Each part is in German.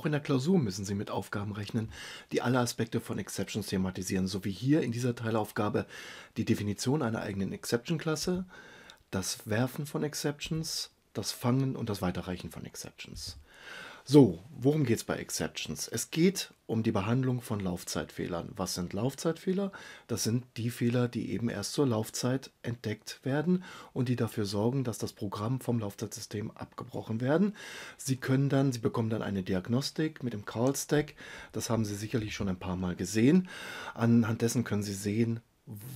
Auch in der Klausur müssen Sie mit Aufgaben rechnen, die alle Aspekte von Exceptions thematisieren, so wie hier in dieser Teilaufgabe die Definition einer eigenen Exception-Klasse, das Werfen von Exceptions, das Fangen und das Weiterreichen von Exceptions. So, worum geht es bei Exceptions? Es geht um die Behandlung von Laufzeitfehlern. Was sind Laufzeitfehler? Das sind die Fehler, die eben erst zur Laufzeit entdeckt werden und die dafür sorgen, dass das Programm vom Laufzeitsystem abgebrochen werden. Sie können dann, Sie bekommen dann eine Diagnostik mit dem Call Stack. Das haben Sie sicherlich schon ein paar Mal gesehen. Anhand dessen können Sie sehen,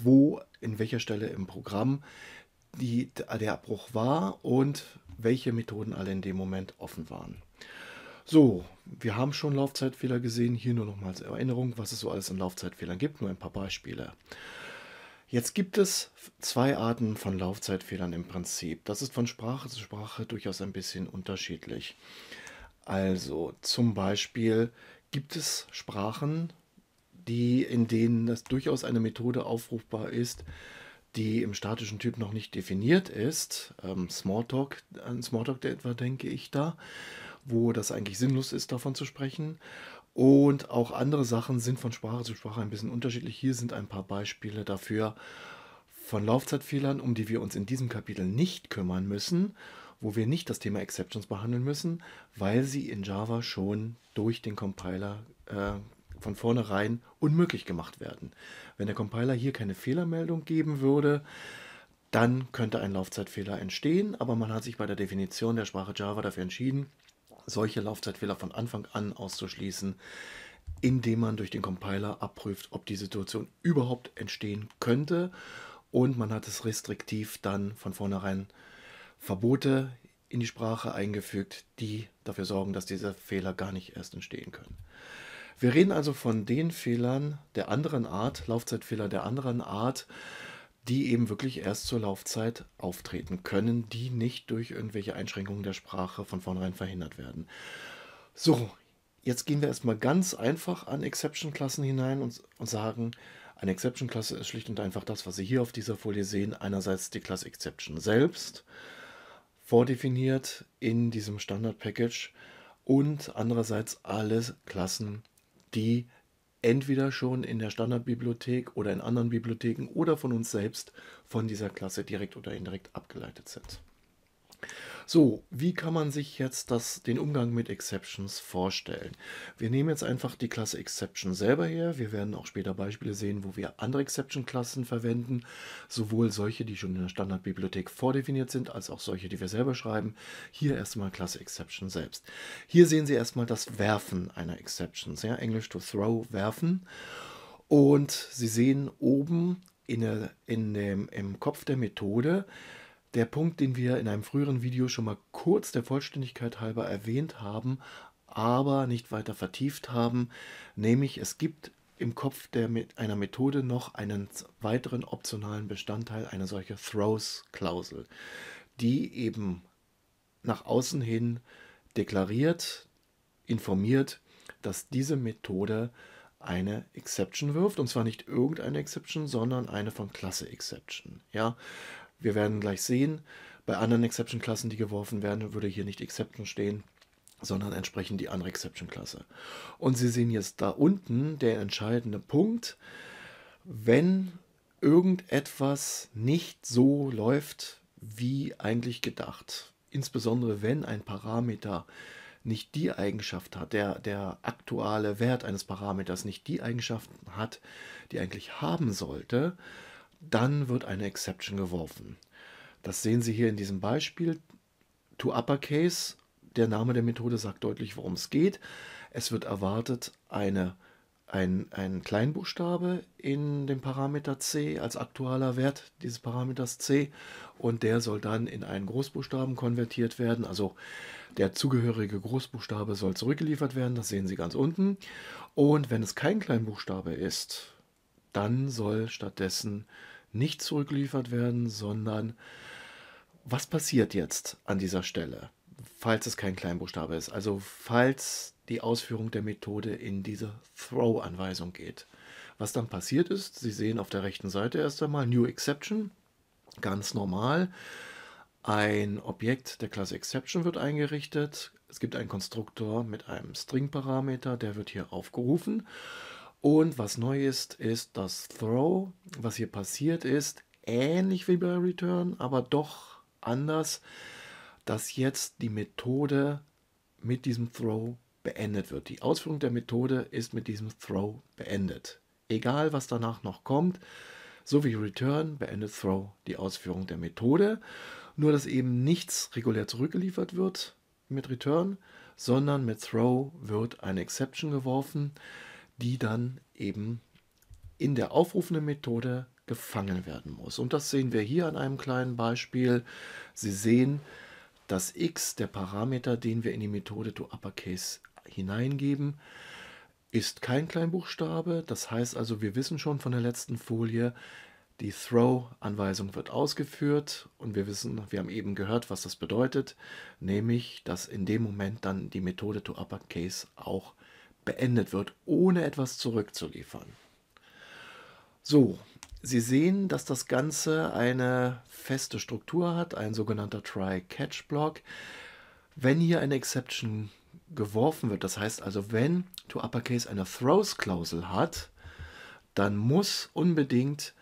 wo, in welcher Stelle im Programm die, der Abbruch war und welche Methoden alle in dem Moment offen waren. So, wir haben schon Laufzeitfehler gesehen. Hier nur nochmal als Erinnerung, was es so alles an Laufzeitfehlern gibt. Nur ein paar Beispiele. Jetzt gibt es zwei Arten von Laufzeitfehlern im Prinzip. Das ist von Sprache zu Sprache durchaus ein bisschen unterschiedlich. Also zum Beispiel gibt es Sprachen, die, in denen das durchaus eine Methode aufrufbar ist, die im statischen Typ noch nicht definiert ist. Ähm, Smalltalk, an Smalltalk etwa denke ich da wo das eigentlich sinnlos ist, davon zu sprechen. Und auch andere Sachen sind von Sprache zu Sprache ein bisschen unterschiedlich. Hier sind ein paar Beispiele dafür von Laufzeitfehlern, um die wir uns in diesem Kapitel nicht kümmern müssen, wo wir nicht das Thema Exceptions behandeln müssen, weil sie in Java schon durch den Compiler äh, von vornherein unmöglich gemacht werden. Wenn der Compiler hier keine Fehlermeldung geben würde, dann könnte ein Laufzeitfehler entstehen, aber man hat sich bei der Definition der Sprache Java dafür entschieden, solche Laufzeitfehler von Anfang an auszuschließen, indem man durch den Compiler abprüft, ob die Situation überhaupt entstehen könnte. Und man hat es restriktiv dann von vornherein Verbote in die Sprache eingefügt, die dafür sorgen, dass diese Fehler gar nicht erst entstehen können. Wir reden also von den Fehlern der anderen Art, Laufzeitfehler der anderen Art, die eben wirklich erst zur Laufzeit auftreten können, die nicht durch irgendwelche Einschränkungen der Sprache von vornherein verhindert werden. So, jetzt gehen wir erstmal ganz einfach an Exception-Klassen hinein und, und sagen, eine Exception-Klasse ist schlicht und einfach das, was Sie hier auf dieser Folie sehen. Einerseits die Klasse Exception selbst, vordefiniert in diesem Standard-Package und andererseits alle Klassen, die entweder schon in der Standardbibliothek oder in anderen Bibliotheken oder von uns selbst von dieser Klasse direkt oder indirekt abgeleitet sind. So, wie kann man sich jetzt das, den Umgang mit Exceptions vorstellen? Wir nehmen jetzt einfach die Klasse Exception selber her. Wir werden auch später Beispiele sehen, wo wir andere Exception-Klassen verwenden, sowohl solche, die schon in der Standardbibliothek vordefiniert sind, als auch solche, die wir selber schreiben. Hier erstmal Klasse Exception selbst. Hier sehen Sie erstmal das Werfen einer Exception, ja, Englisch to throw, werfen. Und Sie sehen oben in der, in dem, im Kopf der Methode, der Punkt, den wir in einem früheren Video schon mal kurz der Vollständigkeit halber erwähnt haben, aber nicht weiter vertieft haben, nämlich es gibt im Kopf der mit einer Methode noch einen weiteren optionalen Bestandteil, eine solche Throws-Klausel, die eben nach außen hin deklariert, informiert, dass diese Methode eine Exception wirft und zwar nicht irgendeine Exception, sondern eine von Klasse Exception. Ja, wir werden gleich sehen, bei anderen Exception-Klassen, die geworfen werden, würde hier nicht Exception stehen, sondern entsprechend die andere Exception-Klasse. Und Sie sehen jetzt da unten der entscheidende Punkt, wenn irgendetwas nicht so läuft, wie eigentlich gedacht. Insbesondere wenn ein Parameter nicht die Eigenschaft hat, der, der aktuale Wert eines Parameters nicht die Eigenschaft hat, die eigentlich haben sollte, dann wird eine Exception geworfen. Das sehen Sie hier in diesem Beispiel. To uppercase, der Name der Methode sagt deutlich, worum es geht. Es wird erwartet, eine, ein, ein Kleinbuchstabe in dem Parameter c als aktueller Wert dieses Parameters c und der soll dann in einen Großbuchstaben konvertiert werden. Also der zugehörige Großbuchstabe soll zurückgeliefert werden, das sehen Sie ganz unten. Und wenn es kein Kleinbuchstabe ist, dann soll stattdessen nicht zurückgeliefert werden, sondern was passiert jetzt an dieser Stelle, falls es kein Kleinbuchstabe ist? Also falls die Ausführung der Methode in diese Throw-Anweisung geht. Was dann passiert ist, Sie sehen auf der rechten Seite erst einmal New Exception, ganz normal. Ein Objekt der Klasse Exception wird eingerichtet. Es gibt einen Konstruktor mit einem String-Parameter, der wird hier aufgerufen. Und was neu ist, ist das Throw. Was hier passiert ist, ähnlich wie bei Return, aber doch anders, dass jetzt die Methode mit diesem Throw beendet wird. Die Ausführung der Methode ist mit diesem Throw beendet. Egal, was danach noch kommt, so wie Return beendet Throw die Ausführung der Methode. Nur, dass eben nichts regulär zurückgeliefert wird mit Return, sondern mit Throw wird eine Exception geworfen die dann eben in der aufrufenden Methode gefangen werden muss. Und das sehen wir hier an einem kleinen Beispiel. Sie sehen, dass x, der Parameter, den wir in die Methode toUpperCase hineingeben, ist kein Kleinbuchstabe. Das heißt also, wir wissen schon von der letzten Folie, die Throw-Anweisung wird ausgeführt und wir wissen, wir haben eben gehört, was das bedeutet, nämlich, dass in dem Moment dann die Methode toUpperCase auch beendet wird, ohne etwas zurückzuliefern. So, Sie sehen, dass das Ganze eine feste Struktur hat, ein sogenannter Try-Catch-Block. Wenn hier eine Exception geworfen wird, das heißt also, wenn to uppercase eine Throws-Klausel hat, dann muss unbedingt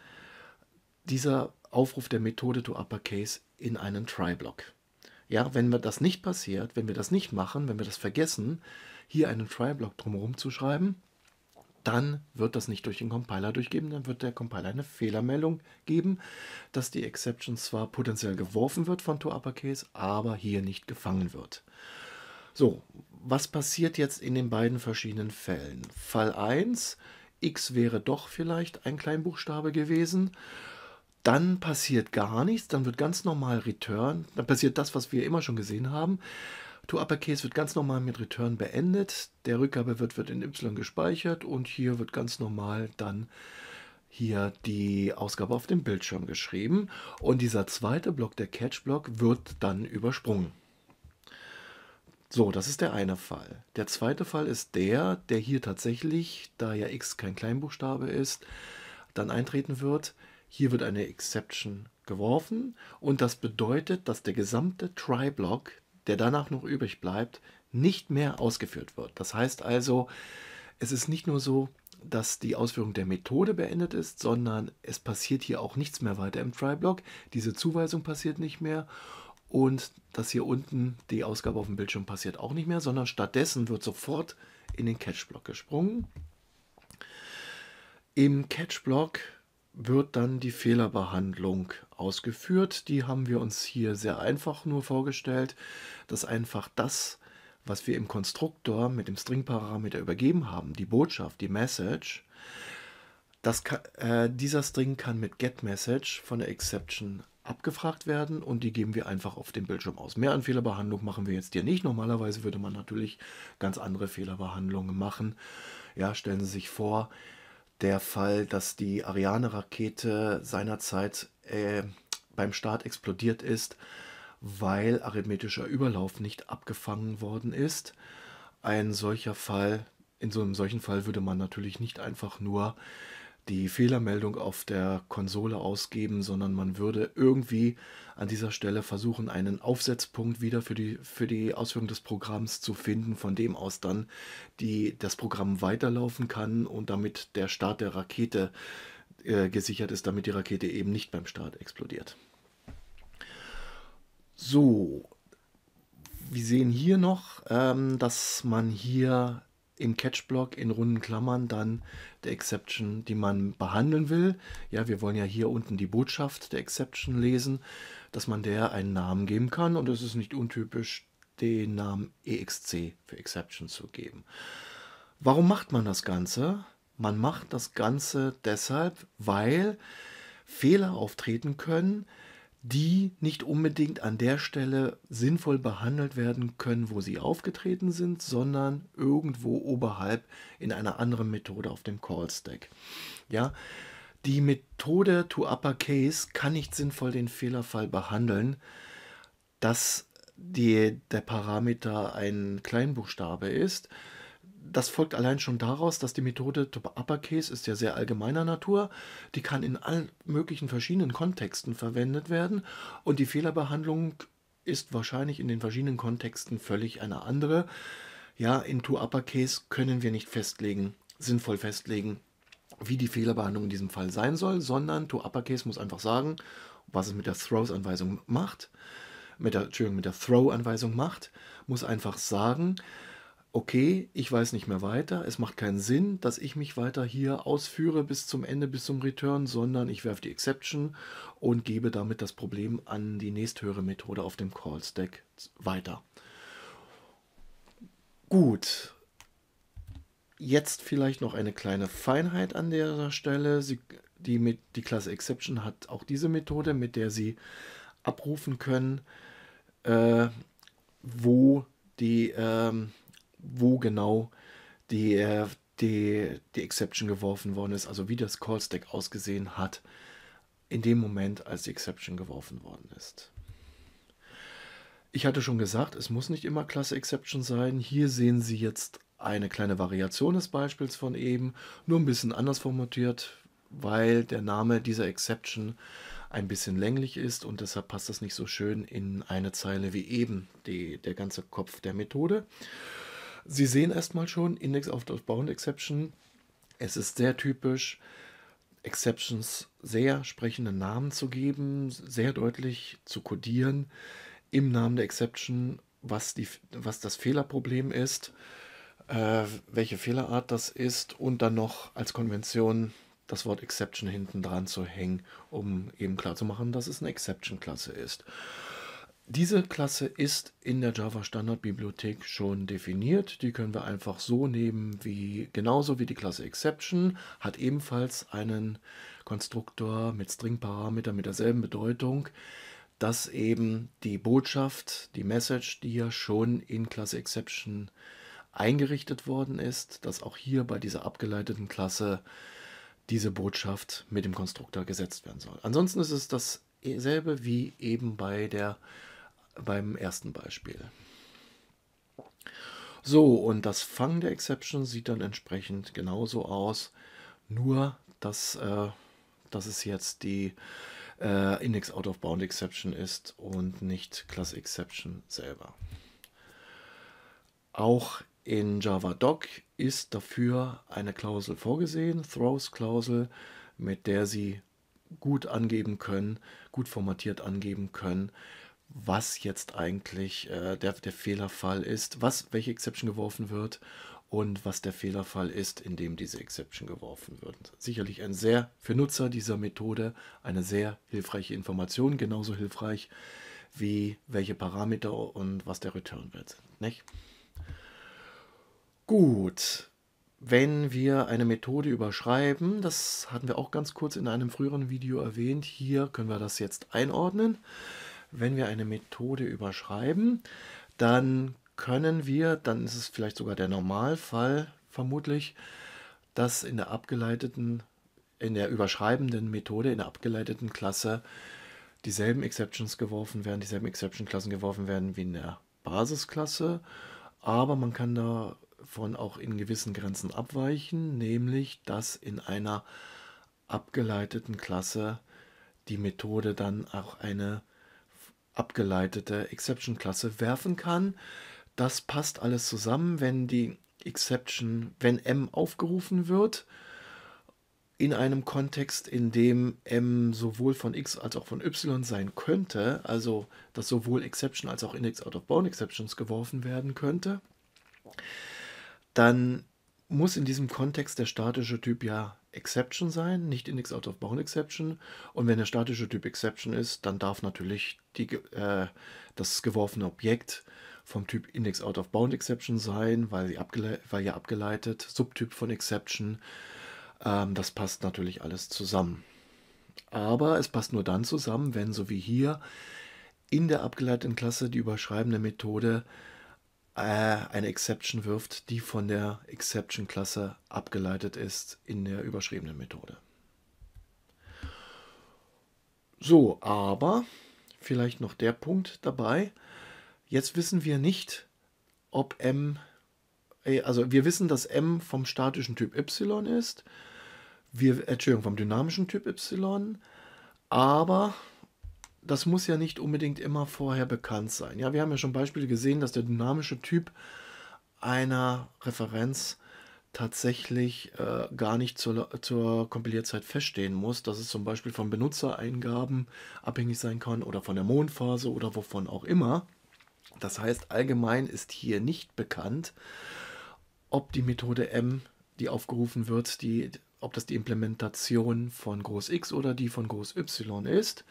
dieser Aufruf der Methode to uppercase in einen Try-Block. Ja, wenn das nicht passiert, wenn wir das nicht machen, wenn wir das vergessen, hier einen Try-Block drumherum zu schreiben, dann wird das nicht durch den Compiler durchgeben, dann wird der Compiler eine Fehlermeldung geben, dass die Exception zwar potenziell geworfen wird von ToUpperCase, aber hier nicht gefangen wird. So, was passiert jetzt in den beiden verschiedenen Fällen? Fall 1, x wäre doch vielleicht ein Kleinbuchstabe gewesen. Dann passiert gar nichts, dann wird ganz normal Return, dann passiert das, was wir immer schon gesehen haben. To ToUpperCase wird ganz normal mit Return beendet. Der Rückgabewert wird in Y gespeichert und hier wird ganz normal dann hier die Ausgabe auf dem Bildschirm geschrieben. Und dieser zweite Block, der Catch-Block, wird dann übersprungen. So, das ist der eine Fall. Der zweite Fall ist der, der hier tatsächlich, da ja x kein Kleinbuchstabe ist, dann eintreten wird. Hier wird eine Exception geworfen und das bedeutet, dass der gesamte Try-Block der danach noch übrig bleibt, nicht mehr ausgeführt wird. Das heißt also, es ist nicht nur so, dass die Ausführung der Methode beendet ist, sondern es passiert hier auch nichts mehr weiter im Try-Block. Diese Zuweisung passiert nicht mehr und das hier unten, die Ausgabe auf dem Bildschirm passiert auch nicht mehr, sondern stattdessen wird sofort in den Catch-Block gesprungen. Im Catch-Block wird dann die Fehlerbehandlung ausgeführt. Die haben wir uns hier sehr einfach nur vorgestellt, dass einfach das, was wir im Konstruktor mit dem String-Parameter übergeben haben, die Botschaft, die Message, das kann, äh, dieser String kann mit getMessage von der Exception abgefragt werden und die geben wir einfach auf dem Bildschirm aus. Mehr an Fehlerbehandlung machen wir jetzt hier nicht. Normalerweise würde man natürlich ganz andere Fehlerbehandlungen machen. Ja, stellen Sie sich vor, der Fall, dass die Ariane-Rakete seinerzeit äh, beim Start explodiert ist, weil arithmetischer Überlauf nicht abgefangen worden ist. Ein solcher Fall, in so einem solchen Fall würde man natürlich nicht einfach nur die Fehlermeldung auf der Konsole ausgeben, sondern man würde irgendwie an dieser Stelle versuchen, einen Aufsetzpunkt wieder für die, für die Ausführung des Programms zu finden, von dem aus dann die, das Programm weiterlaufen kann und damit der Start der Rakete äh, gesichert ist, damit die Rakete eben nicht beim Start explodiert. So, wir sehen hier noch, ähm, dass man hier im Catch-Block in runden Klammern dann der Exception, die man behandeln will. Ja, wir wollen ja hier unten die Botschaft der Exception lesen, dass man der einen Namen geben kann und es ist nicht untypisch, den Namen EXC für Exception zu geben. Warum macht man das Ganze? Man macht das Ganze deshalb, weil Fehler auftreten können, die nicht unbedingt an der Stelle sinnvoll behandelt werden können, wo sie aufgetreten sind, sondern irgendwo oberhalb in einer anderen Methode auf dem Call Stack. Ja, die Methode to uppercase kann nicht sinnvoll den Fehlerfall behandeln, dass die, der Parameter ein Kleinbuchstabe ist, das folgt allein schon daraus, dass die Methode Uppercase ist ja sehr allgemeiner Natur. Die kann in allen möglichen verschiedenen Kontexten verwendet werden und die Fehlerbehandlung ist wahrscheinlich in den verschiedenen Kontexten völlig eine andere. Ja, in To Uppercase können wir nicht festlegen, sinnvoll festlegen, wie die Fehlerbehandlung in diesem Fall sein soll, sondern To Uppercase muss einfach sagen, was es mit der Throws-Anweisung macht, mit der, Entschuldigung, mit der Throw-Anweisung macht, muss einfach sagen, okay, ich weiß nicht mehr weiter, es macht keinen Sinn, dass ich mich weiter hier ausführe bis zum Ende, bis zum Return, sondern ich werfe die Exception und gebe damit das Problem an die nächsthöhere Methode auf dem Call Stack weiter. Gut. Jetzt vielleicht noch eine kleine Feinheit an dieser Stelle. Sie, die, mit, die Klasse Exception hat auch diese Methode, mit der Sie abrufen können, äh, wo die ähm, wo genau die, äh, die, die Exception geworfen worden ist, also wie das Call Stack ausgesehen hat in dem Moment, als die Exception geworfen worden ist. Ich hatte schon gesagt, es muss nicht immer Klasse Exception sein. Hier sehen Sie jetzt eine kleine Variation des Beispiels von eben, nur ein bisschen anders formatiert, weil der Name dieser Exception ein bisschen länglich ist und deshalb passt das nicht so schön in eine Zeile wie eben die, der ganze Kopf der Methode. Sie sehen erstmal schon Index of the Bound Exception. Es ist sehr typisch, Exceptions sehr sprechende Namen zu geben, sehr deutlich zu codieren im Namen der Exception, was, die, was das Fehlerproblem ist, äh, welche Fehlerart das ist und dann noch als Konvention das Wort Exception hinten dran zu hängen, um eben klarzumachen, dass es eine Exception-Klasse ist. Diese Klasse ist in der Java Standard Bibliothek schon definiert. Die können wir einfach so nehmen, wie genauso wie die Klasse Exception hat ebenfalls einen Konstruktor mit String-Parameter mit derselben Bedeutung, dass eben die Botschaft, die Message, die ja schon in Klasse Exception eingerichtet worden ist, dass auch hier bei dieser abgeleiteten Klasse diese Botschaft mit dem Konstruktor gesetzt werden soll. Ansonsten ist es dasselbe wie eben bei der beim ersten Beispiel. So, und das Fangen der Exception sieht dann entsprechend genauso aus, nur dass, äh, dass es jetzt die äh, Index Out of Bound Exception ist und nicht Class Exception selber. Auch in Java Doc ist dafür eine Klausel vorgesehen, Throws-Klausel, mit der Sie gut angeben können, gut formatiert angeben können, was jetzt eigentlich äh, der, der Fehlerfall ist, was, welche Exception geworfen wird und was der Fehlerfall ist, in dem diese Exception geworfen wird. Sicherlich ein sehr, für Nutzer dieser Methode, eine sehr hilfreiche Information, genauso hilfreich wie welche Parameter und was der Return wird, nicht? Gut, wenn wir eine Methode überschreiben, das hatten wir auch ganz kurz in einem früheren Video erwähnt, hier können wir das jetzt einordnen wenn wir eine Methode überschreiben, dann können wir, dann ist es vielleicht sogar der Normalfall vermutlich, dass in der abgeleiteten, in der überschreibenden Methode, in der abgeleiteten Klasse dieselben Exceptions geworfen werden, dieselben Exception-Klassen geworfen werden wie in der Basisklasse, aber man kann davon auch in gewissen Grenzen abweichen, nämlich dass in einer abgeleiteten Klasse die Methode dann auch eine abgeleitete Exception-Klasse werfen kann. Das passt alles zusammen, wenn die Exception, wenn m aufgerufen wird, in einem Kontext, in dem m sowohl von x als auch von y sein könnte, also dass sowohl Exception als auch Index Out of Bound Exceptions geworfen werden könnte, dann muss in diesem Kontext der statische Typ ja Exception sein, nicht Index Out of Bound Exception. Und wenn der statische Typ Exception ist, dann darf natürlich die, äh, das geworfene Objekt vom Typ Index Out of Bound Exception sein, weil, abgele weil ja abgeleitet, Subtyp von Exception. Ähm, das passt natürlich alles zusammen. Aber es passt nur dann zusammen, wenn so wie hier in der abgeleiteten Klasse die überschreibende Methode äh, eine Exception wirft, die von der Exception-Klasse abgeleitet ist in der überschriebenen Methode. So, aber vielleicht noch der Punkt dabei. Jetzt wissen wir nicht, ob m, äh, also wir wissen, dass m vom statischen Typ y ist, wir, Entschuldigung, vom dynamischen Typ y, aber das muss ja nicht unbedingt immer vorher bekannt sein. Ja, wir haben ja schon Beispiele gesehen, dass der dynamische Typ einer Referenz tatsächlich äh, gar nicht zur, zur Kompilierzeit feststehen muss, dass es zum Beispiel von Benutzereingaben abhängig sein kann oder von der Mondphase oder wovon auch immer. Das heißt, allgemein ist hier nicht bekannt, ob die Methode M, die aufgerufen wird, die, ob das die Implementation von Groß X oder die von Groß Y ist.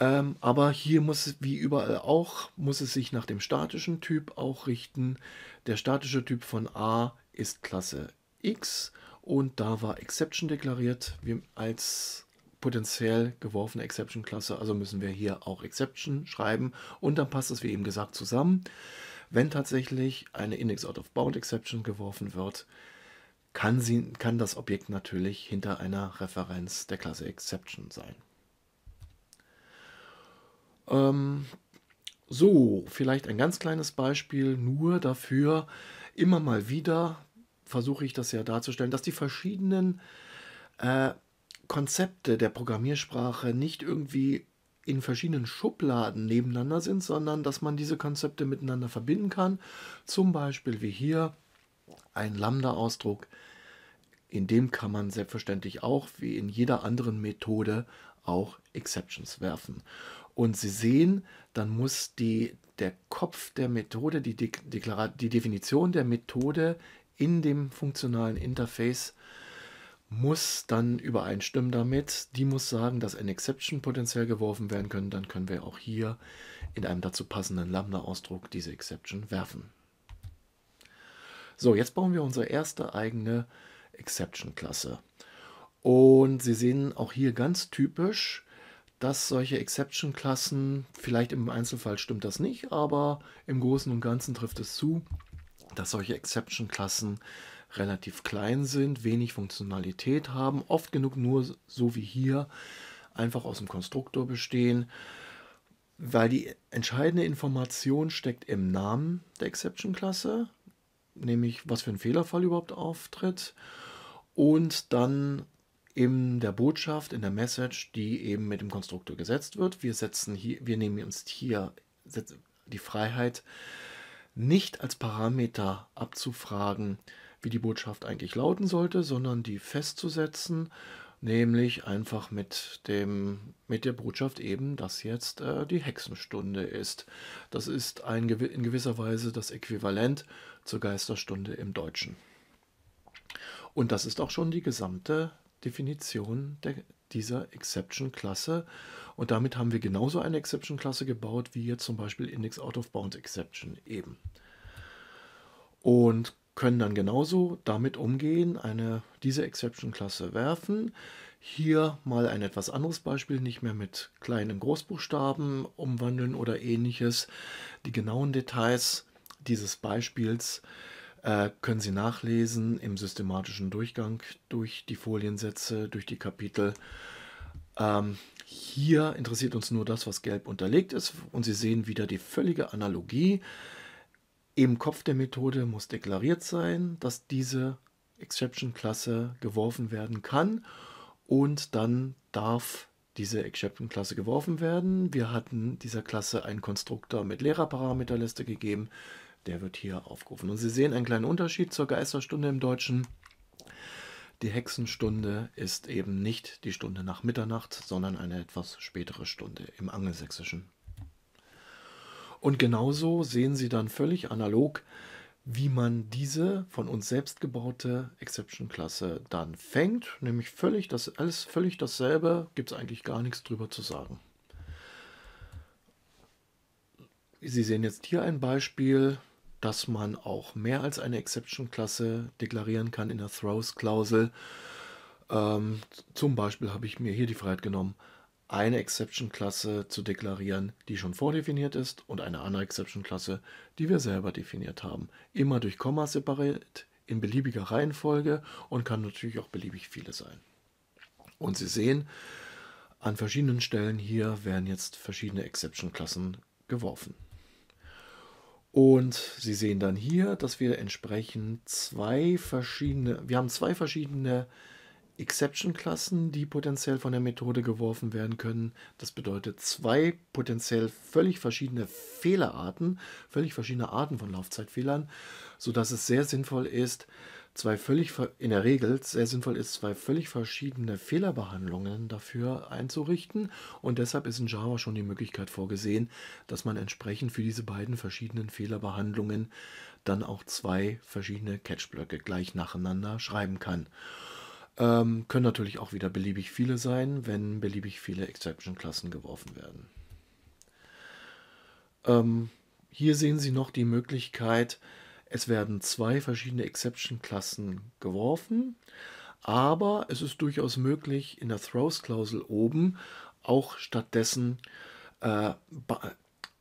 Ähm, aber hier muss es, wie überall auch, muss es sich nach dem statischen Typ auch richten. Der statische Typ von A ist Klasse X und da war Exception deklariert als potenziell geworfene Exception-Klasse. Also müssen wir hier auch Exception schreiben und dann passt es, wie eben gesagt, zusammen. Wenn tatsächlich eine Index-Out-of-Bound-Exception geworfen wird, kann, sie, kann das Objekt natürlich hinter einer Referenz der Klasse Exception sein. Ähm, so, vielleicht ein ganz kleines Beispiel nur dafür. Immer mal wieder versuche ich das ja darzustellen, dass die verschiedenen äh, Konzepte der Programmiersprache nicht irgendwie in verschiedenen Schubladen nebeneinander sind, sondern dass man diese Konzepte miteinander verbinden kann. Zum Beispiel wie hier ein Lambda-Ausdruck. In dem kann man selbstverständlich auch, wie in jeder anderen Methode, auch Exceptions werfen und Sie sehen, dann muss die, der Kopf der Methode, die, De die Definition der Methode in dem funktionalen Interface muss dann übereinstimmen damit. Die muss sagen, dass ein Exception potenziell geworfen werden können. Dann können wir auch hier in einem dazu passenden Lambda-Ausdruck diese Exception werfen. So, jetzt bauen wir unsere erste eigene Exception-Klasse. Und Sie sehen auch hier ganz typisch, dass solche Exception-Klassen, vielleicht im Einzelfall stimmt das nicht, aber im Großen und Ganzen trifft es zu, dass solche Exception-Klassen relativ klein sind, wenig Funktionalität haben, oft genug nur so wie hier einfach aus dem Konstruktor bestehen, weil die entscheidende Information steckt im Namen der Exception-Klasse, nämlich was für ein Fehlerfall überhaupt auftritt und dann in der Botschaft, in der Message, die eben mit dem Konstruktor gesetzt wird. Wir setzen hier, wir nehmen uns hier die Freiheit, nicht als Parameter abzufragen, wie die Botschaft eigentlich lauten sollte, sondern die festzusetzen, nämlich einfach mit dem mit der Botschaft eben, dass jetzt äh, die Hexenstunde ist. Das ist ein, in gewisser Weise das Äquivalent zur Geisterstunde im Deutschen. Und das ist auch schon die gesamte Definition der, dieser Exception-Klasse. Und damit haben wir genauso eine Exception-Klasse gebaut wie jetzt zum Beispiel Index Out of Bounds Exception eben. Und können dann genauso damit umgehen, eine, diese Exception-Klasse werfen. Hier mal ein etwas anderes Beispiel, nicht mehr mit kleinen Großbuchstaben umwandeln oder ähnliches. Die genauen Details dieses Beispiels äh, können Sie nachlesen im systematischen Durchgang durch die Foliensätze, durch die Kapitel. Ähm, hier interessiert uns nur das, was gelb unterlegt ist und Sie sehen wieder die völlige Analogie. Im Kopf der Methode muss deklariert sein, dass diese Exception-Klasse geworfen werden kann und dann darf diese Exception-Klasse geworfen werden. Wir hatten dieser Klasse einen Konstruktor mit Lehrerparameterliste gegeben der wird hier aufgerufen. Und Sie sehen einen kleinen Unterschied zur Geisterstunde im Deutschen. Die Hexenstunde ist eben nicht die Stunde nach Mitternacht, sondern eine etwas spätere Stunde im Angelsächsischen. Und genauso sehen Sie dann völlig analog, wie man diese von uns selbst gebaute Exception-Klasse dann fängt. Nämlich völlig das, alles völlig dasselbe, gibt es eigentlich gar nichts drüber zu sagen. Sie sehen jetzt hier ein Beispiel, dass man auch mehr als eine Exception-Klasse deklarieren kann in der Throws-Klausel. Ähm, zum Beispiel habe ich mir hier die Freiheit genommen, eine Exception-Klasse zu deklarieren, die schon vordefiniert ist und eine andere Exception-Klasse, die wir selber definiert haben. Immer durch Komma separiert, in beliebiger Reihenfolge und kann natürlich auch beliebig viele sein. Und Sie sehen, an verschiedenen Stellen hier werden jetzt verschiedene Exception-Klassen geworfen. Und Sie sehen dann hier, dass wir entsprechend zwei verschiedene, wir haben zwei verschiedene Exception-Klassen, die potenziell von der Methode geworfen werden können. Das bedeutet zwei potenziell völlig verschiedene Fehlerarten, völlig verschiedene Arten von Laufzeitfehlern, sodass es sehr sinnvoll ist, zwei völlig in der Regel sehr sinnvoll ist, zwei völlig verschiedene Fehlerbehandlungen dafür einzurichten. Und deshalb ist in Java schon die Möglichkeit vorgesehen, dass man entsprechend für diese beiden verschiedenen Fehlerbehandlungen dann auch zwei verschiedene Catch-Blöcke gleich nacheinander schreiben kann. Ähm, können natürlich auch wieder beliebig viele sein, wenn beliebig viele Exception-Klassen geworfen werden. Ähm, hier sehen Sie noch die Möglichkeit, es werden zwei verschiedene Exception-Klassen geworfen, aber es ist durchaus möglich, in der Throws-Klausel oben auch stattdessen äh,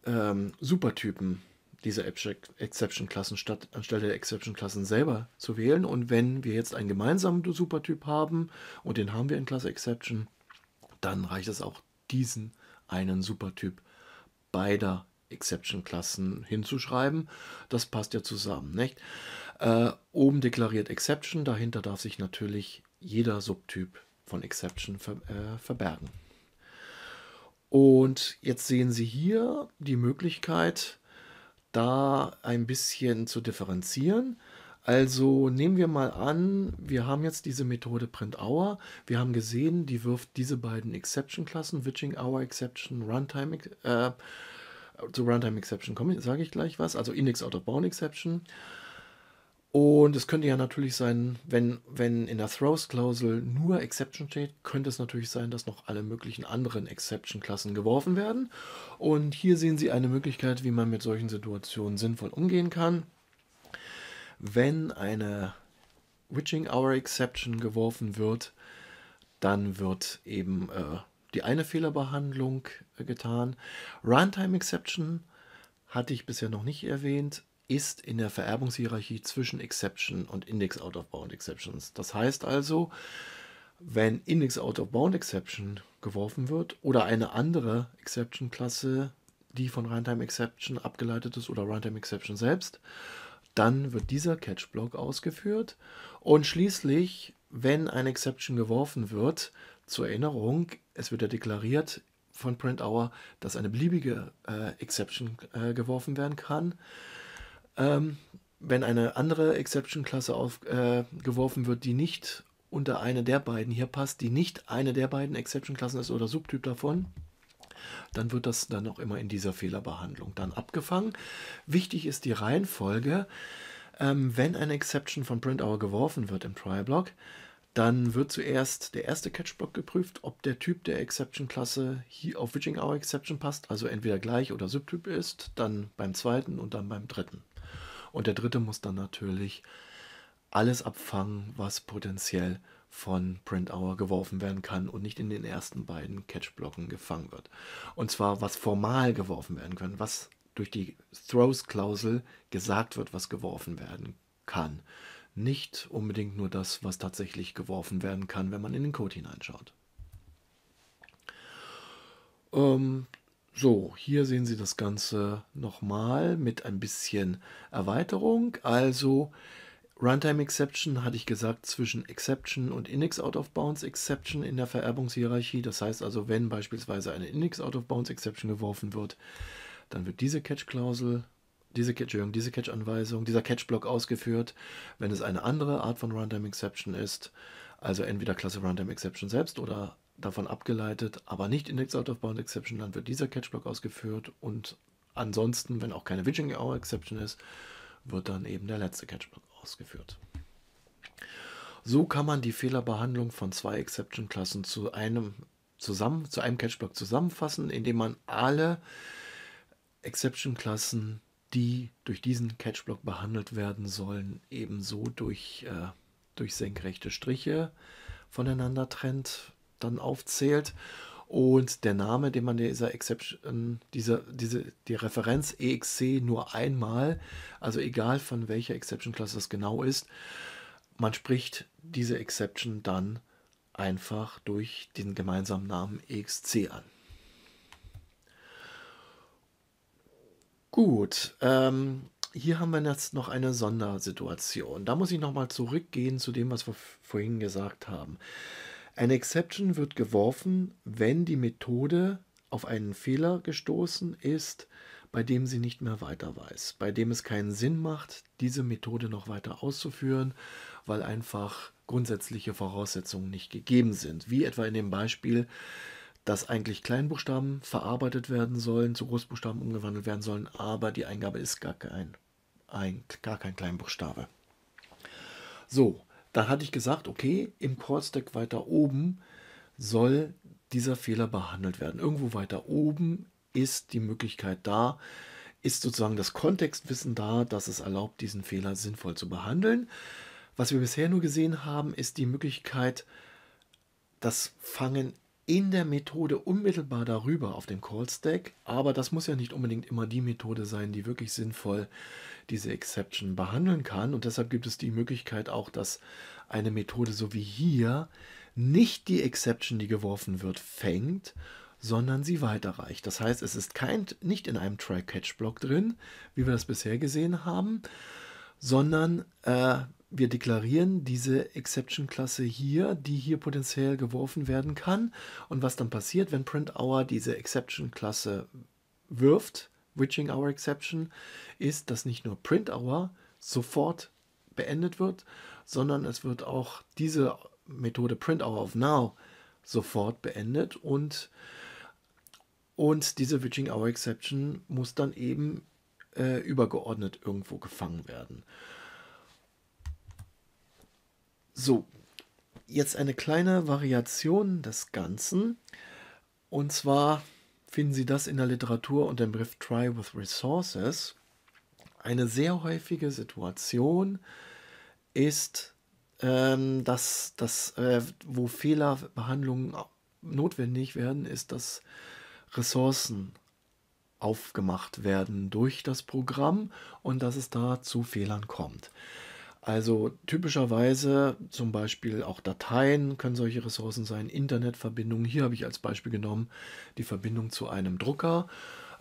ähm, Supertypen dieser Exception-Klassen statt, anstelle der Exception-Klassen selber zu wählen. Und wenn wir jetzt einen gemeinsamen Supertyp haben und den haben wir in Klasse Exception, dann reicht es auch diesen einen Supertyp beider Exception-Klassen hinzuschreiben. Das passt ja zusammen, nicht? Äh, oben deklariert Exception, dahinter darf sich natürlich jeder Subtyp von Exception ver äh, verbergen. Und jetzt sehen Sie hier die Möglichkeit, da ein bisschen zu differenzieren. Also nehmen wir mal an, wir haben jetzt diese Methode printHour. Wir haben gesehen, die wirft diese beiden Exception-Klassen, Witching Hour Exception, Runtime äh, zu Runtime Exception komme sage ich gleich was. Also Index Out of Bound Exception. Und es könnte ja natürlich sein, wenn, wenn in der Throws-Klausel nur Exception steht, könnte es natürlich sein, dass noch alle möglichen anderen Exception-Klassen geworfen werden. Und hier sehen Sie eine Möglichkeit, wie man mit solchen Situationen sinnvoll umgehen kann. Wenn eine Witching Hour Exception geworfen wird, dann wird eben äh, die eine Fehlerbehandlung äh, getan. Runtime Exception hatte ich bisher noch nicht erwähnt, ist in der Vererbungshierarchie zwischen Exception und Index Out of Bound Exceptions. Das heißt also, wenn Index Out of Bound Exception geworfen wird oder eine andere Exception Klasse, die von Runtime Exception abgeleitet ist oder Runtime Exception selbst, dann wird dieser Catch Block ausgeführt und schließlich, wenn eine Exception geworfen wird, zur Erinnerung, es wird ja deklariert von Print Hour, dass eine beliebige äh, Exception äh, geworfen werden kann. Ähm, wenn eine andere Exception-Klasse aufgeworfen äh, wird, die nicht unter eine der beiden hier passt, die nicht eine der beiden Exception-Klassen ist oder Subtyp davon, dann wird das dann auch immer in dieser Fehlerbehandlung dann abgefangen. Wichtig ist die Reihenfolge. Ähm, wenn eine Exception von Print Hour geworfen wird im Try-Block, dann wird zuerst der erste Catchblock geprüft, ob der Typ der Exception-Klasse hier auf Witching Hour Exception passt, also entweder gleich oder Subtyp ist, dann beim zweiten und dann beim dritten. Und der dritte muss dann natürlich alles abfangen, was potenziell von Print Hour geworfen werden kann und nicht in den ersten beiden Catch-Blocken gefangen wird. Und zwar, was formal geworfen werden kann, was durch die Throws-Klausel gesagt wird, was geworfen werden kann nicht unbedingt nur das, was tatsächlich geworfen werden kann, wenn man in den Code hineinschaut. Ähm, so, hier sehen Sie das Ganze nochmal mit ein bisschen Erweiterung. Also Runtime Exception hatte ich gesagt zwischen Exception und Index Out of Bounds Exception in der Vererbungshierarchie. Das heißt also, wenn beispielsweise eine Index Out of Bounds Exception geworfen wird, dann wird diese Catch-Klausel diese, diese Catch-Anweisung, dieser Catch-Block ausgeführt, wenn es eine andere Art von Runtime Exception ist, also entweder Klasse Runtime Exception selbst oder davon abgeleitet, aber nicht Index Out of Bound Exception, dann wird dieser Catch-Block ausgeführt und ansonsten, wenn auch keine Witching Hour Exception ist, wird dann eben der letzte Catch-Block ausgeführt. So kann man die Fehlerbehandlung von zwei Exception-Klassen zu einem zusammen, zu einem Catch-Block zusammenfassen, indem man alle Exception-Klassen die durch diesen Catchblock behandelt werden sollen, ebenso durch, äh, durch senkrechte Striche voneinander trennt, dann aufzählt. Und der Name, den man dieser Exception, diese, diese, die Referenz EXC nur einmal, also egal von welcher Exception-Klasse das genau ist, man spricht diese Exception dann einfach durch den gemeinsamen Namen EXC an. Gut, ähm, hier haben wir jetzt noch eine Sondersituation. Da muss ich nochmal zurückgehen zu dem, was wir vorhin gesagt haben. Eine Exception wird geworfen, wenn die Methode auf einen Fehler gestoßen ist, bei dem sie nicht mehr weiter weiß, bei dem es keinen Sinn macht, diese Methode noch weiter auszuführen, weil einfach grundsätzliche Voraussetzungen nicht gegeben sind. Wie etwa in dem Beispiel, dass eigentlich Kleinbuchstaben verarbeitet werden sollen, zu Großbuchstaben umgewandelt werden sollen, aber die Eingabe ist gar kein, ein, gar kein Kleinbuchstabe. So, dann hatte ich gesagt, okay, im Core-Stack weiter oben soll dieser Fehler behandelt werden. Irgendwo weiter oben ist die Möglichkeit da, ist sozusagen das Kontextwissen da, dass es erlaubt, diesen Fehler sinnvoll zu behandeln. Was wir bisher nur gesehen haben, ist die Möglichkeit, das Fangen in der Methode unmittelbar darüber auf dem Call Stack, aber das muss ja nicht unbedingt immer die Methode sein, die wirklich sinnvoll diese Exception behandeln kann. Und deshalb gibt es die Möglichkeit auch, dass eine Methode so wie hier nicht die Exception, die geworfen wird, fängt, sondern sie weiterreicht. Das heißt, es ist kein, nicht in einem Try-Catch-Block drin, wie wir das bisher gesehen haben, sondern äh, wir deklarieren diese Exception-Klasse hier, die hier potenziell geworfen werden kann. Und was dann passiert, wenn Print Hour diese Exception-Klasse wirft, Witching Hour Exception, ist, dass nicht nur Print Hour sofort beendet wird, sondern es wird auch diese Methode Print Hour of Now sofort beendet und, und diese Witching Hour Exception muss dann eben äh, übergeordnet irgendwo gefangen werden. So, jetzt eine kleine Variation des Ganzen. Und zwar finden Sie das in der Literatur unter dem Begriff Try with Resources. Eine sehr häufige Situation ist, ähm, dass, dass äh, wo Fehlerbehandlungen notwendig werden, ist, dass Ressourcen aufgemacht werden durch das Programm und dass es da zu Fehlern kommt. Also typischerweise zum Beispiel auch Dateien können solche Ressourcen sein, Internetverbindungen. Hier habe ich als Beispiel genommen die Verbindung zu einem Drucker.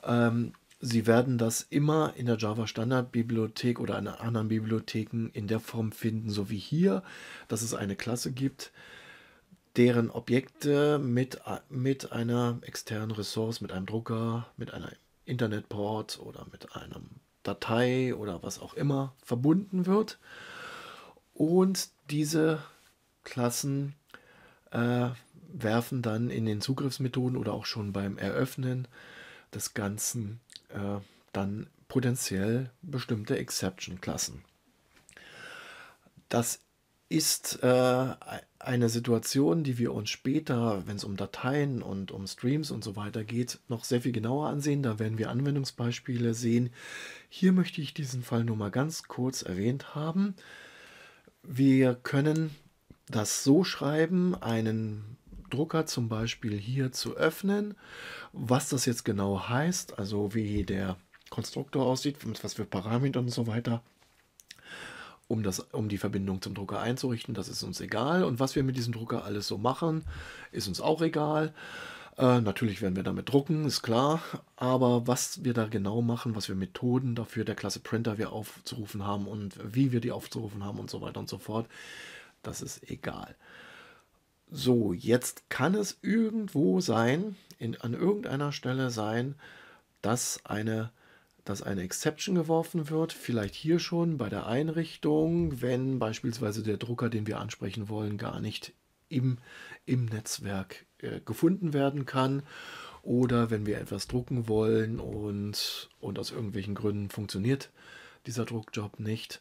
Ähm, Sie werden das immer in der Java Standard Bibliothek oder in anderen Bibliotheken in der Form finden, so wie hier, dass es eine Klasse gibt, deren Objekte mit, mit einer externen Ressource, mit einem Drucker, mit einer Internetport oder mit einem Datei oder was auch immer verbunden wird. Und diese Klassen äh, werfen dann in den Zugriffsmethoden oder auch schon beim Eröffnen des Ganzen äh, dann potenziell bestimmte Exception-Klassen. Das ist äh, eine Situation, die wir uns später, wenn es um Dateien und um Streams und so weiter geht, noch sehr viel genauer ansehen. Da werden wir Anwendungsbeispiele sehen. Hier möchte ich diesen Fall nur mal ganz kurz erwähnt haben. Wir können das so schreiben, einen Drucker zum Beispiel hier zu öffnen. Was das jetzt genau heißt, also wie der Konstruktor aussieht, was für Parameter und so weiter, um, das, um die Verbindung zum Drucker einzurichten, das ist uns egal. Und was wir mit diesem Drucker alles so machen, ist uns auch egal. Äh, natürlich werden wir damit drucken, ist klar. Aber was wir da genau machen, was wir Methoden dafür der Klasse Printer wir aufzurufen haben und wie wir die aufzurufen haben und so weiter und so fort, das ist egal. So, jetzt kann es irgendwo sein, in, an irgendeiner Stelle sein, dass eine, dass eine Exception geworfen wird. Vielleicht hier schon bei der Einrichtung, wenn beispielsweise der Drucker, den wir ansprechen wollen, gar nicht im, im Netzwerk äh, gefunden werden kann. Oder wenn wir etwas drucken wollen und, und aus irgendwelchen Gründen funktioniert dieser Druckjob nicht,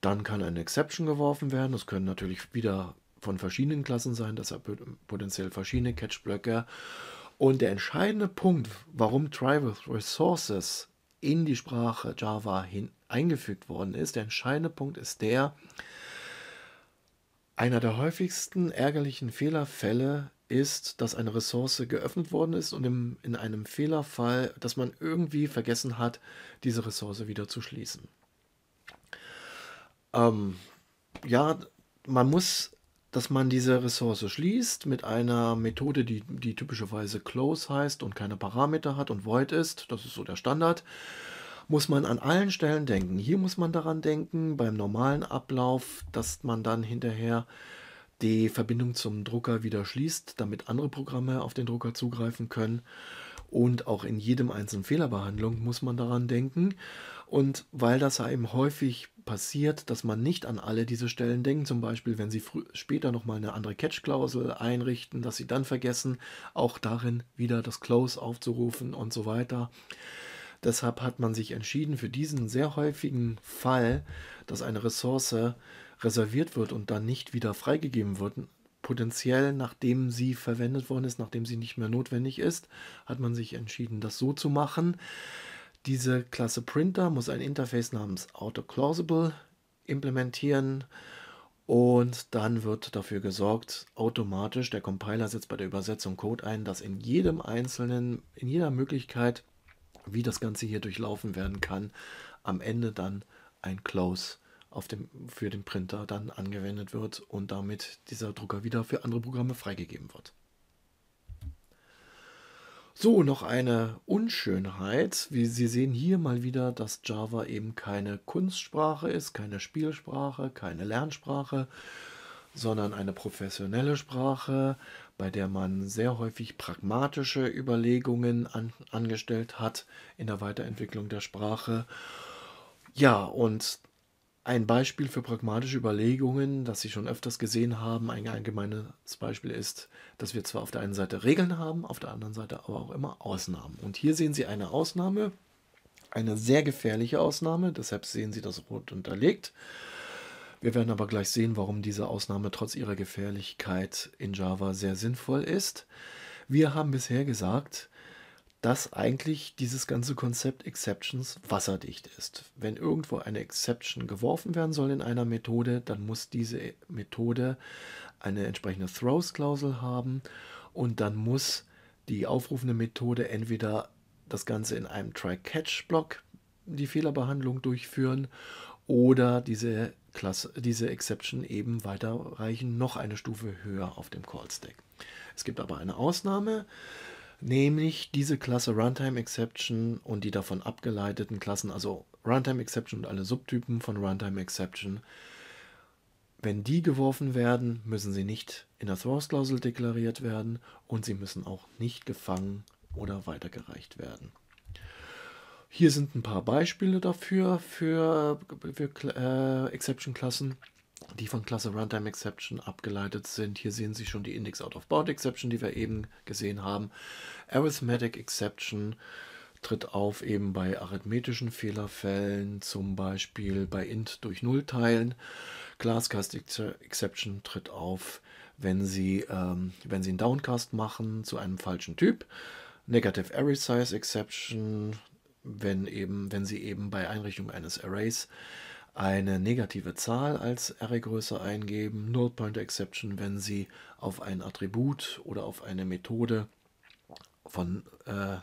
dann kann eine Exception geworfen werden. Das können natürlich wieder von verschiedenen Klassen sein, deshalb potenziell verschiedene Catch-Blöcke. Und der entscheidende Punkt, warum Try with Resources in die Sprache Java hin eingefügt worden ist, der entscheidende Punkt ist der, einer der häufigsten ärgerlichen Fehlerfälle ist, dass eine Ressource geöffnet worden ist und im, in einem Fehlerfall, dass man irgendwie vergessen hat, diese Ressource wieder zu schließen. Ähm, ja, man muss, dass man diese Ressource schließt mit einer Methode, die, die typischerweise close heißt und keine Parameter hat und void ist. Das ist so der Standard muss man an allen Stellen denken. Hier muss man daran denken, beim normalen Ablauf, dass man dann hinterher die Verbindung zum Drucker wieder schließt, damit andere Programme auf den Drucker zugreifen können. Und auch in jedem einzelnen Fehlerbehandlung muss man daran denken. Und weil das ja eben häufig passiert, dass man nicht an alle diese Stellen denkt, zum Beispiel wenn Sie später nochmal eine andere Catch-Klausel einrichten, dass Sie dann vergessen, auch darin wieder das Close aufzurufen und so weiter. Deshalb hat man sich entschieden für diesen sehr häufigen Fall, dass eine Ressource reserviert wird und dann nicht wieder freigegeben wird, potenziell, nachdem sie verwendet worden ist, nachdem sie nicht mehr notwendig ist, hat man sich entschieden, das so zu machen. Diese Klasse Printer muss ein Interface namens AutoClausible implementieren und dann wird dafür gesorgt, automatisch, der Compiler setzt bei der Übersetzung Code ein, dass in jedem einzelnen, in jeder Möglichkeit wie das Ganze hier durchlaufen werden kann, am Ende dann ein Close auf dem, für den Printer dann angewendet wird und damit dieser Drucker wieder für andere Programme freigegeben wird. So, noch eine Unschönheit. Wie Sie sehen hier mal wieder, dass Java eben keine Kunstsprache ist, keine Spielsprache, keine Lernsprache, sondern eine professionelle Sprache, bei der man sehr häufig pragmatische Überlegungen an, angestellt hat in der Weiterentwicklung der Sprache. Ja, und ein Beispiel für pragmatische Überlegungen, das Sie schon öfters gesehen haben, ein allgemeines Beispiel ist, dass wir zwar auf der einen Seite Regeln haben, auf der anderen Seite aber auch immer Ausnahmen. Und hier sehen Sie eine Ausnahme, eine sehr gefährliche Ausnahme, deshalb sehen Sie das rot unterlegt. Wir werden aber gleich sehen, warum diese Ausnahme trotz ihrer Gefährlichkeit in Java sehr sinnvoll ist. Wir haben bisher gesagt, dass eigentlich dieses ganze Konzept Exceptions wasserdicht ist. Wenn irgendwo eine Exception geworfen werden soll in einer Methode, dann muss diese Methode eine entsprechende Throws-Klausel haben und dann muss die aufrufende Methode entweder das Ganze in einem Try-Catch-Block die Fehlerbehandlung durchführen oder diese Klasse, diese Exception eben weiterreichen, noch eine Stufe höher auf dem Call Stack. Es gibt aber eine Ausnahme, nämlich diese Klasse Runtime Exception und die davon abgeleiteten Klassen, also Runtime Exception und alle Subtypen von Runtime Exception. Wenn die geworfen werden, müssen sie nicht in der Thrust-Klausel deklariert werden und sie müssen auch nicht gefangen oder weitergereicht werden. Hier sind ein paar Beispiele dafür, für, für äh, Exception-Klassen, die von Klasse Runtime Exception abgeleitet sind. Hier sehen Sie schon die Index Out of Board Exception, die wir eben gesehen haben. Arithmetic Exception tritt auf eben bei arithmetischen Fehlerfällen, zum Beispiel bei int durch Null teilen. Glasscast Exception tritt auf, wenn Sie, ähm, wenn Sie einen Downcast machen zu einem falschen Typ. Negative Array Size Exception wenn, eben, wenn Sie eben bei Einrichtung eines Arrays eine negative Zahl als Arraygröße eingeben, Null Pointer Exception, wenn Sie auf ein Attribut oder auf eine Methode von äh,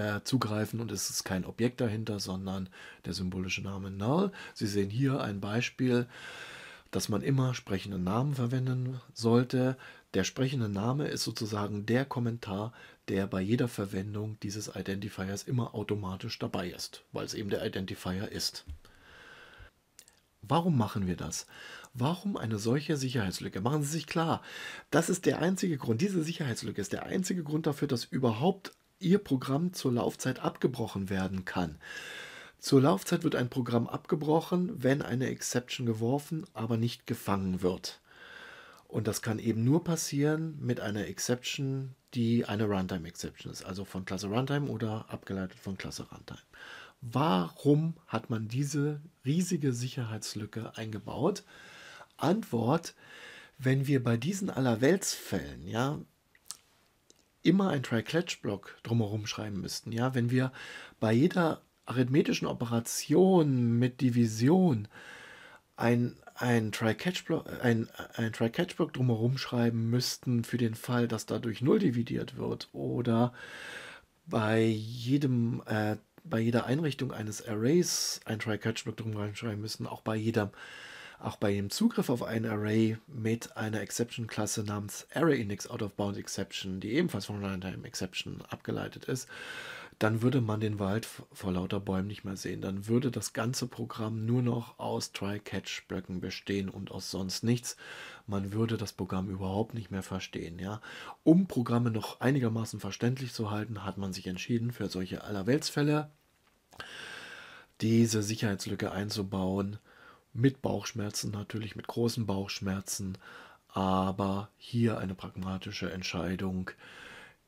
äh, zugreifen und es ist kein Objekt dahinter, sondern der symbolische Name Null. Sie sehen hier ein Beispiel dass man immer sprechende Namen verwenden sollte. Der sprechende Name ist sozusagen der Kommentar, der bei jeder Verwendung dieses Identifiers immer automatisch dabei ist, weil es eben der Identifier ist. Warum machen wir das? Warum eine solche Sicherheitslücke? Machen Sie sich klar, das ist der einzige Grund, diese Sicherheitslücke ist der einzige Grund dafür, dass überhaupt Ihr Programm zur Laufzeit abgebrochen werden kann. Zur Laufzeit wird ein Programm abgebrochen, wenn eine Exception geworfen, aber nicht gefangen wird. Und das kann eben nur passieren mit einer Exception, die eine Runtime Exception ist, also von Klasse Runtime oder abgeleitet von Klasse Runtime. Warum hat man diese riesige Sicherheitslücke eingebaut? Antwort, wenn wir bei diesen Allerweltsfällen, ja, immer ein Try-Catch-Block drumherum schreiben müssten, ja, wenn wir bei jeder arithmetischen Operationen mit Division ein, ein Try-Catch-Block ein, ein Try drumherum schreiben müssten für den Fall, dass dadurch null dividiert wird oder bei jedem äh, bei jeder Einrichtung eines Arrays ein Try-Catch-Block drum reinschreiben müssen, auch bei jedem auch bei dem Zugriff auf ein Array mit einer Exception-Klasse namens ArrayIndex Out of Bound Exception, die ebenfalls von Runtime Exception abgeleitet ist dann würde man den Wald vor lauter Bäumen nicht mehr sehen. Dann würde das ganze Programm nur noch aus Try-Catch-Blöcken bestehen und aus sonst nichts. Man würde das Programm überhaupt nicht mehr verstehen. Ja? Um Programme noch einigermaßen verständlich zu halten, hat man sich entschieden, für solche Allerweltsfälle diese Sicherheitslücke einzubauen. Mit Bauchschmerzen natürlich, mit großen Bauchschmerzen, aber hier eine pragmatische Entscheidung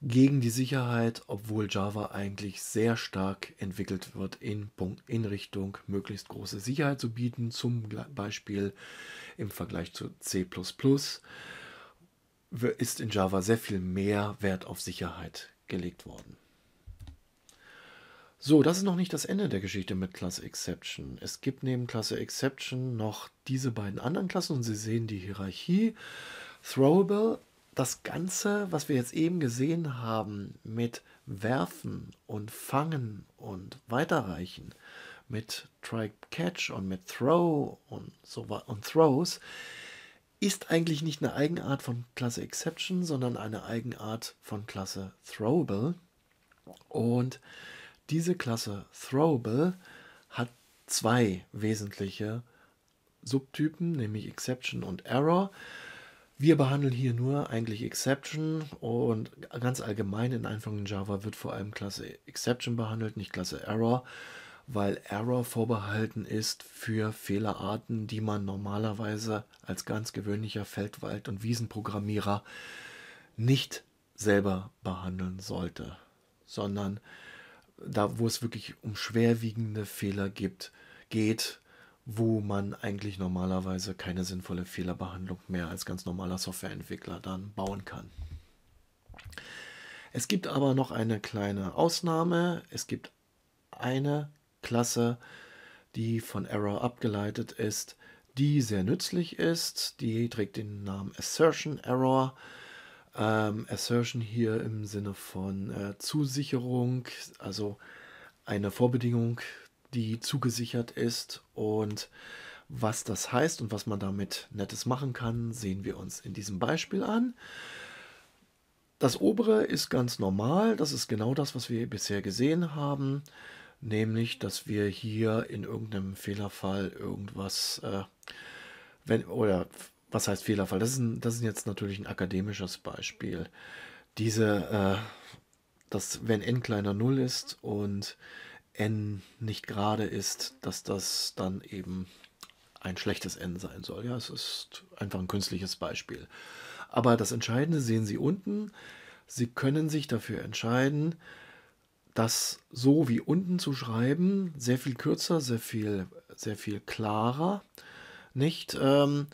gegen die Sicherheit, obwohl Java eigentlich sehr stark entwickelt wird in, in Richtung möglichst große Sicherheit zu bieten, zum Beispiel im Vergleich zu C++ ist in Java sehr viel mehr Wert auf Sicherheit gelegt worden. So, das ist noch nicht das Ende der Geschichte mit Klasse Exception. Es gibt neben Klasse Exception noch diese beiden anderen Klassen und Sie sehen die Hierarchie. Throwable das Ganze, was wir jetzt eben gesehen haben, mit Werfen und Fangen und Weiterreichen, mit Try Catch und mit Throw und so und Throws, ist eigentlich nicht eine Eigenart von Klasse Exception, sondern eine Eigenart von Klasse Throwable. Und diese Klasse Throwable hat zwei wesentliche Subtypen, nämlich Exception und Error. Wir behandeln hier nur eigentlich Exception und ganz allgemein in Anfang in Java wird vor allem Klasse Exception behandelt, nicht Klasse Error, weil Error vorbehalten ist für Fehlerarten, die man normalerweise als ganz gewöhnlicher Feldwald- und Wiesenprogrammierer nicht selber behandeln sollte, sondern da, wo es wirklich um schwerwiegende Fehler gibt, geht, wo man eigentlich normalerweise keine sinnvolle Fehlerbehandlung mehr als ganz normaler Softwareentwickler dann bauen kann. Es gibt aber noch eine kleine Ausnahme. Es gibt eine Klasse, die von Error abgeleitet ist, die sehr nützlich ist. Die trägt den Namen Assertion Error. Ähm, Assertion hier im Sinne von äh, Zusicherung, also eine Vorbedingung die zugesichert ist und was das heißt und was man damit Nettes machen kann, sehen wir uns in diesem Beispiel an. Das obere ist ganz normal, das ist genau das, was wir bisher gesehen haben, nämlich, dass wir hier in irgendeinem Fehlerfall irgendwas, äh, wenn, oder was heißt Fehlerfall? Das ist, ein, das ist jetzt natürlich ein akademisches Beispiel. Diese, äh, dass wenn n kleiner 0 ist und n nicht gerade ist, dass das dann eben ein schlechtes n sein soll. Ja, es ist einfach ein künstliches Beispiel. Aber das Entscheidende sehen Sie unten. Sie können sich dafür entscheiden, das so wie unten zu schreiben, sehr viel kürzer, sehr viel, sehr viel klarer, nicht, ähm,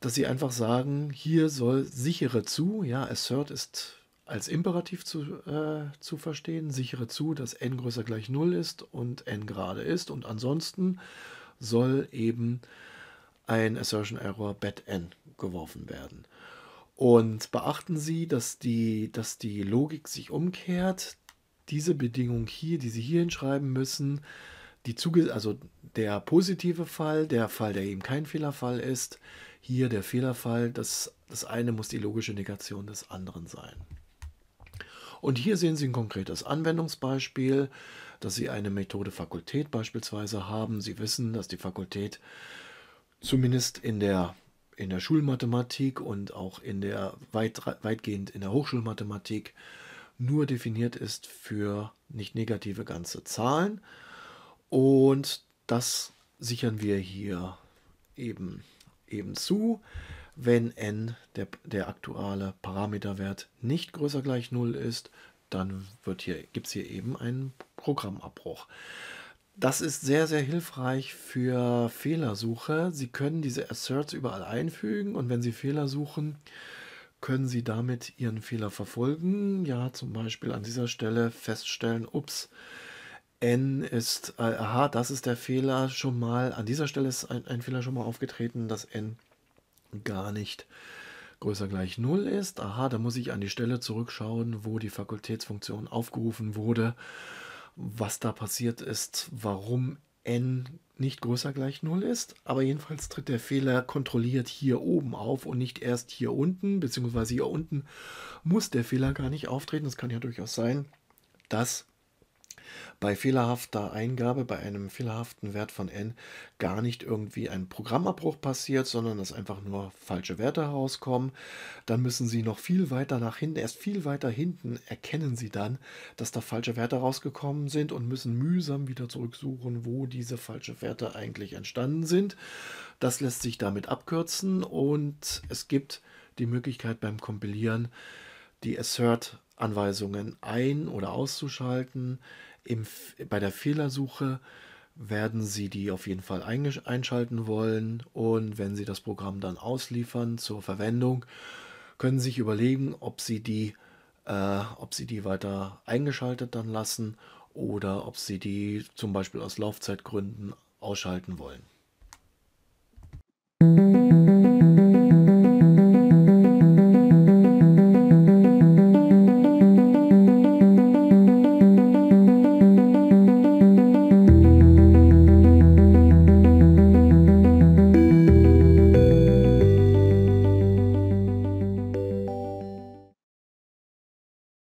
dass sie einfach sagen, hier soll sichere zu, ja, assert ist als Imperativ zu, äh, zu verstehen. Sichere zu, dass n größer gleich 0 ist und n gerade ist. Und ansonsten soll eben ein Assertion Error bet n geworfen werden. Und beachten Sie, dass die, dass die Logik sich umkehrt. Diese Bedingung hier, die Sie hier hinschreiben müssen, die Zuge also der positive Fall, der Fall, der eben kein Fehlerfall ist, hier der Fehlerfall, das, das eine muss die logische Negation des anderen sein. Und hier sehen Sie ein konkretes Anwendungsbeispiel, dass Sie eine Methode Fakultät beispielsweise haben. Sie wissen, dass die Fakultät zumindest in der in der Schulmathematik und auch in der weit, weitgehend in der Hochschulmathematik nur definiert ist für nicht negative ganze Zahlen. Und das sichern wir hier eben, eben zu. Wenn n, der, der aktuelle Parameterwert, nicht größer gleich 0 ist, dann gibt es hier eben einen Programmabbruch. Das ist sehr, sehr hilfreich für Fehlersuche. Sie können diese Asserts überall einfügen und wenn Sie Fehler suchen, können Sie damit Ihren Fehler verfolgen. Ja, zum Beispiel an dieser Stelle feststellen, ups, N ist, äh, aha, das ist der Fehler schon mal, an dieser Stelle ist ein, ein Fehler schon mal aufgetreten, dass N gar nicht größer gleich 0 ist. Aha, da muss ich an die Stelle zurückschauen, wo die Fakultätsfunktion aufgerufen wurde, was da passiert ist, warum n nicht größer gleich 0 ist. Aber jedenfalls tritt der Fehler kontrolliert hier oben auf und nicht erst hier unten, beziehungsweise hier unten muss der Fehler gar nicht auftreten. Das kann ja durchaus sein, dass bei fehlerhafter Eingabe, bei einem fehlerhaften Wert von n gar nicht irgendwie ein Programmabbruch passiert, sondern dass einfach nur falsche Werte herauskommen. Dann müssen Sie noch viel weiter nach hinten, erst viel weiter hinten erkennen Sie dann, dass da falsche Werte rausgekommen sind und müssen mühsam wieder zurücksuchen, wo diese falschen Werte eigentlich entstanden sind. Das lässt sich damit abkürzen und es gibt die Möglichkeit beim Kompilieren, die Assert-Anweisungen ein- oder auszuschalten. Im, bei der Fehlersuche werden Sie die auf jeden Fall einschalten wollen und wenn Sie das Programm dann ausliefern zur Verwendung, können Sie sich überlegen, ob Sie die, äh, ob Sie die weiter eingeschaltet dann lassen oder ob Sie die zum Beispiel aus Laufzeitgründen ausschalten wollen.